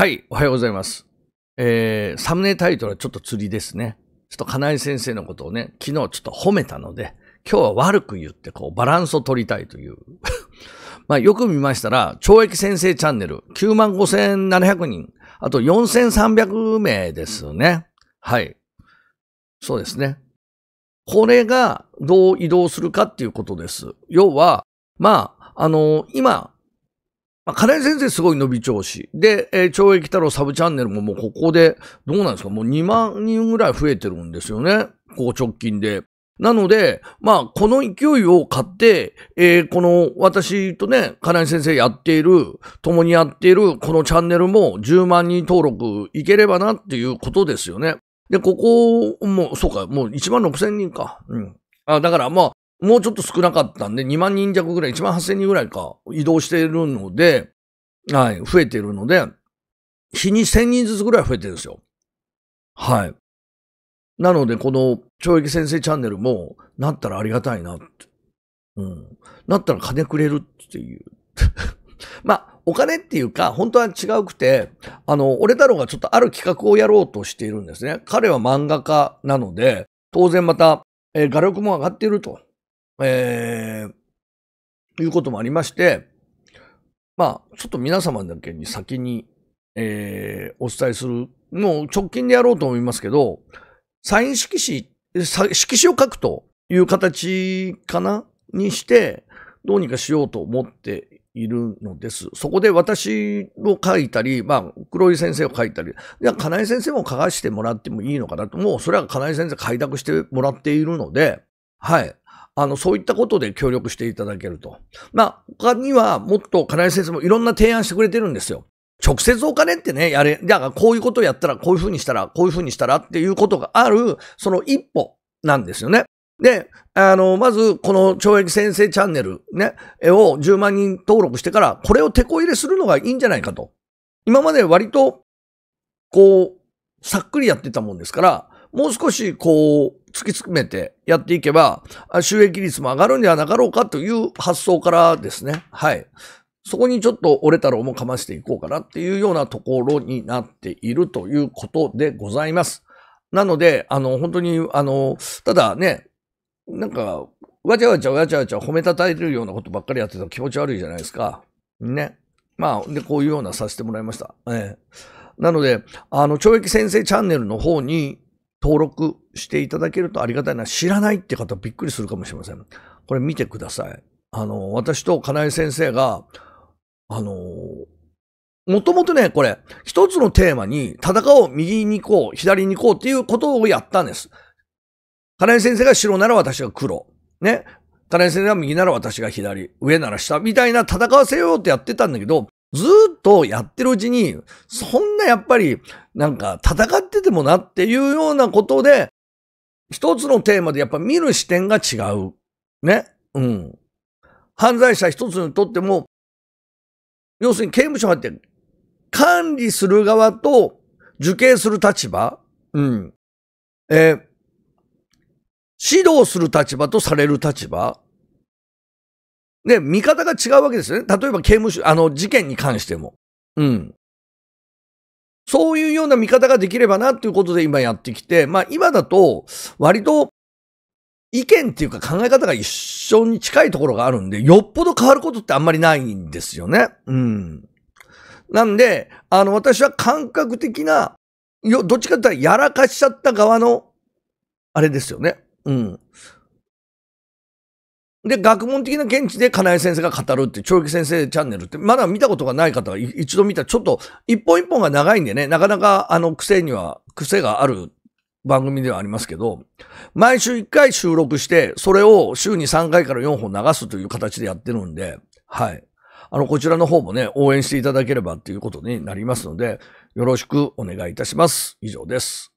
はい、おはようございます。えー、サムネタイトルはちょっと釣りですね。ちょっと金井先生のことをね、昨日ちょっと褒めたので、今日は悪く言って、こう、バランスを取りたいという。まあ、よく見ましたら、懲役先生チャンネル、95,700人、あと4,300名ですね。はい。そうですね。これがどう移動するかっていうことです。要は、まあ、あの、今、まあ、金井先生すごい伸び調子。で、えー、懲役太郎サブチャンネルももうここで、どうなんですかもう2万人ぐらい増えてるんですよね。ここ直近で。なので、まあ、この勢いを買って、えー、この、私とね、金井先生やっている、共にやっている、このチャンネルも10万人登録いければなっていうことですよね。で、ここも、そうか、もう1万6千人か。うん。あだからまあ、もうちょっと少なかったんで、2万人弱ぐらい、1万8000人ぐらいか、移動しているので、はい、増えているので、日に1000人ずつぐらい増えてるんですよ。はい。なので、この、懲役先生チャンネルも、なったらありがたいなって。うん。なったら金くれるっていう。まあ、お金っていうか、本当は違うくて、あの、俺太郎がちょっとある企画をやろうとしているんですね。彼は漫画家なので、当然また、えー、画力も上がっていると。えー、いうこともありまして、まあ、ちょっと皆様だけに先に、えー、お伝えする。のを直近でやろうと思いますけど、サイン色紙、色紙を書くという形かなにして、どうにかしようと思っているのです。そこで私を書いたり、まあ、黒井先生を書いたり、じゃあ、金井先生も書かしてもらってもいいのかなと、もうそれは金井先生開拓してもらっているので、はい。あの、そういったことで協力していただけると。まあ、他にはもっと金井先生もいろんな提案してくれてるんですよ。直接お金ってね、やれ、だからこういうことやったら、こういうふうにしたら、こういうふうにしたらっていうことがある、その一歩なんですよね。で、あの、まず、この懲役先生チャンネルね、を10万人登録してから、これを手こ入れするのがいいんじゃないかと。今まで割と、こう、さっくりやってたもんですから、もう少し、こう、突き詰めてやっていけば、収益率も上がるんではなかろうかという発想からですね。はい。そこにちょっと折れたろうもかましていこうかなっていうようなところになっているということでございます。なので、あの、本当に、あの、ただね、なんか、わちゃわちゃわちゃわちゃ褒めたたえるようなことばっかりやってたら気持ち悪いじゃないですか。ね。まあ、で、こういうようなさせてもらいました。ええ。なので、あの、懲役先生チャンネルの方に登録していただけるとありがたいな。知らないって方びっくりするかもしれません。これ見てください。あの、私と金井先生が、あの、もともとね、これ、一つのテーマに戦おう、右に行こう、左に行こうっていうことをやったんです。金井先生が白なら私が黒。ね。金井先生が右なら私が左。上なら下。みたいな戦わせようってやってたんだけど、ずっとやってるうちに、そんなやっぱり、なんか戦っててもなっていうようなことで、一つのテーマでやっぱ見る視点が違う。ね。うん。犯罪者一つにとっても、要するに刑務所入って管理する側と受刑する立場、うん。えー、指導する立場とされる立場。で、見方が違うわけですよね。例えば刑務所、あの、事件に関しても。うん。そういうような見方ができればなっていうことで今やってきて、まあ今だと割と意見っていうか考え方が一緒に近いところがあるんで、よっぽど変わることってあんまりないんですよね。うん。なんで、あの私は感覚的な、よ、どっちかって言ったらやらかしちゃった側の、あれですよね。うん。で、学問的な見地で金井先生が語るって長期先生チャンネルって、まだ見たことがない方が一度見たら、ちょっと一本一本が長いんでね、なかなかあの癖には、癖がある番組ではありますけど、毎週一回収録して、それを週に3回から4本流すという形でやってるんで、はい。あの、こちらの方もね、応援していただければっていうことになりますので、よろしくお願いいたします。以上です。